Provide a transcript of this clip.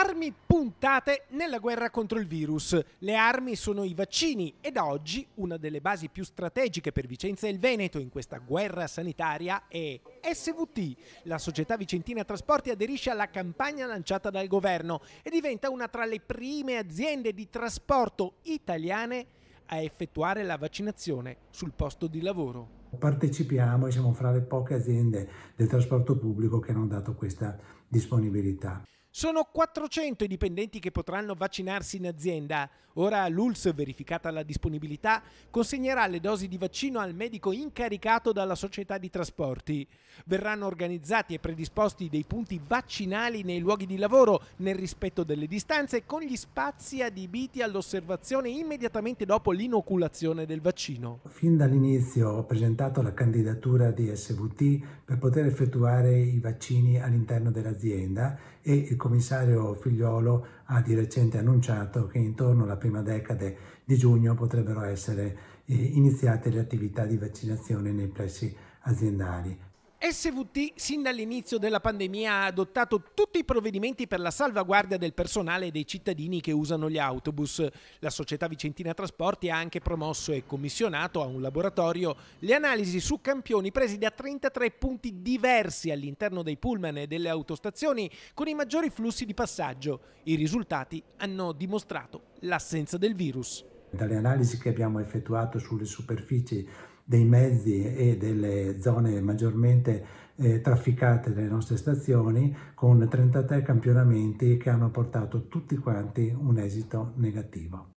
Armi puntate nella guerra contro il virus. Le armi sono i vaccini e da oggi una delle basi più strategiche per Vicenza e il Veneto in questa guerra sanitaria è SVT. La società Vicentina Trasporti aderisce alla campagna lanciata dal governo e diventa una tra le prime aziende di trasporto italiane a effettuare la vaccinazione sul posto di lavoro. Partecipiamo e siamo fra le poche aziende del trasporto pubblico che hanno dato questa disponibilità. Sono 400 i dipendenti che potranno vaccinarsi in azienda. Ora l'ULS, verificata la disponibilità, consegnerà le dosi di vaccino al medico incaricato dalla società di trasporti. Verranno organizzati e predisposti dei punti vaccinali nei luoghi di lavoro, nel rispetto delle distanze, con gli spazi adibiti all'osservazione immediatamente dopo l'inoculazione del vaccino. Fin dall'inizio ho presentato presentato la candidatura di SVT per poter effettuare i vaccini all'interno dell'azienda e il commissario Figliolo ha di recente annunciato che intorno alla prima decade di giugno potrebbero essere eh, iniziate le attività di vaccinazione nei pressi aziendali. SVT sin dall'inizio della pandemia ha adottato tutti i provvedimenti per la salvaguardia del personale e dei cittadini che usano gli autobus. La società Vicentina Trasporti ha anche promosso e commissionato a un laboratorio le analisi su campioni presi da 33 punti diversi all'interno dei pullman e delle autostazioni con i maggiori flussi di passaggio. I risultati hanno dimostrato l'assenza del virus. Dalle analisi che abbiamo effettuato sulle superfici dei mezzi e delle zone maggiormente eh, trafficate delle nostre stazioni con 33 campionamenti che hanno portato tutti quanti un esito negativo.